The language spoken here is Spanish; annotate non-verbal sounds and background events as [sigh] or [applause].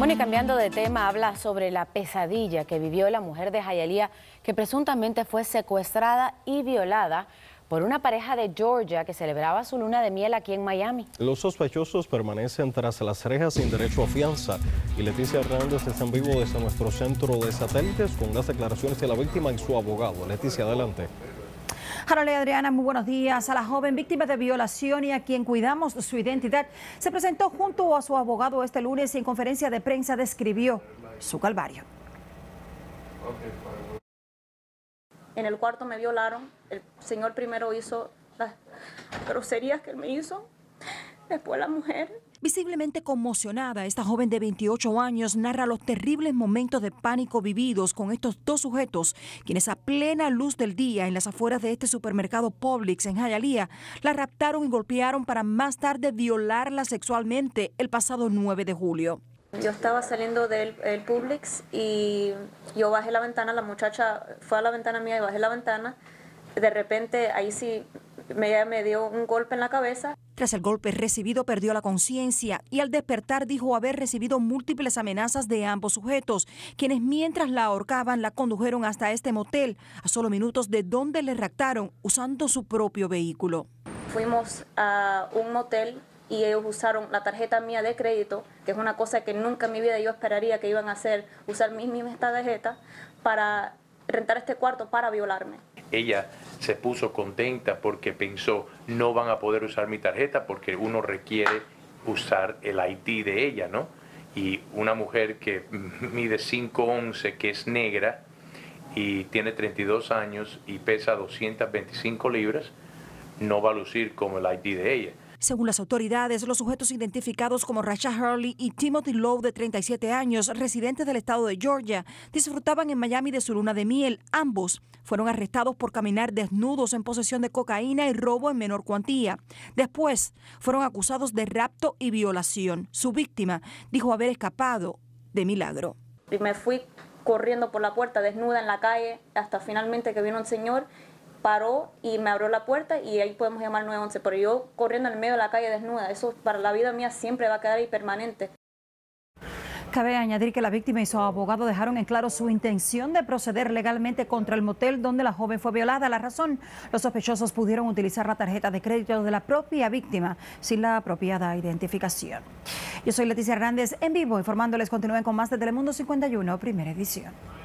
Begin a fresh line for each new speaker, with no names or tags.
Bueno, cambiando de tema, habla sobre la pesadilla que vivió la mujer de Jayalía, que presuntamente fue secuestrada y violada por una pareja de Georgia que celebraba su luna de miel aquí en Miami. Los sospechosos permanecen tras las rejas sin derecho a fianza. Y Leticia Hernández está en vivo desde nuestro centro de satélites con las declaraciones de la víctima y su abogado. Leticia, adelante. Hola Adriana, muy buenos días. A la joven víctima de violación y a quien cuidamos su identidad, se presentó junto a su abogado este lunes y en conferencia de prensa describió su calvario.
En el cuarto me violaron, el señor primero hizo las groserías que él me hizo,
después la mujer. Visiblemente conmocionada, esta joven de 28 años narra los terribles momentos de pánico vividos con estos dos sujetos, quienes a plena luz del día en las afueras de este supermercado Publix en Hialeah la raptaron y golpearon para más tarde violarla sexualmente el pasado 9 de julio.
Yo estaba saliendo del Publix y yo bajé la ventana, la muchacha fue a la ventana mía y bajé la ventana. De repente ahí sí me dio un golpe en la cabeza.
Tras el golpe recibido perdió la conciencia y al despertar dijo haber recibido múltiples amenazas de ambos sujetos, quienes mientras la ahorcaban la condujeron hasta este motel, a solo minutos de donde le raptaron usando su propio vehículo.
Fuimos a un motel y ellos usaron la tarjeta mía de crédito, que es una cosa que nunca en mi vida yo esperaría que iban a hacer, usar mi misma tarjeta para rentar este cuarto para violarme.
Ella se puso contenta porque pensó, no van a poder usar mi tarjeta porque uno requiere usar el ID de ella, ¿no? Y una mujer que [laughs] mide 5'11, que es negra y tiene 32 años y pesa 225 libras, no va a lucir como el ID de ella.
Según las autoridades, los sujetos identificados como Racha Hurley y Timothy Lowe, de 37 años, residentes del estado de Georgia, disfrutaban en Miami de su luna de miel. Ambos fueron arrestados por caminar desnudos en posesión de cocaína y robo en menor cuantía. Después, fueron acusados de rapto y violación. Su víctima dijo haber escapado
de milagro. Y me fui corriendo por la puerta desnuda en la calle hasta finalmente que vino un señor paró y me abrió la puerta y ahí podemos llamar 911. Pero yo corriendo al medio de la calle desnuda, eso para la vida mía siempre va a quedar ahí permanente.
Cabe añadir que la víctima y su abogado dejaron en claro su intención de proceder legalmente contra el motel donde la joven fue violada. La razón, los sospechosos pudieron utilizar la tarjeta de crédito de la propia víctima sin la apropiada identificación. Yo soy Leticia Hernández, en vivo, informándoles. Continúen con más de Telemundo 51, primera edición.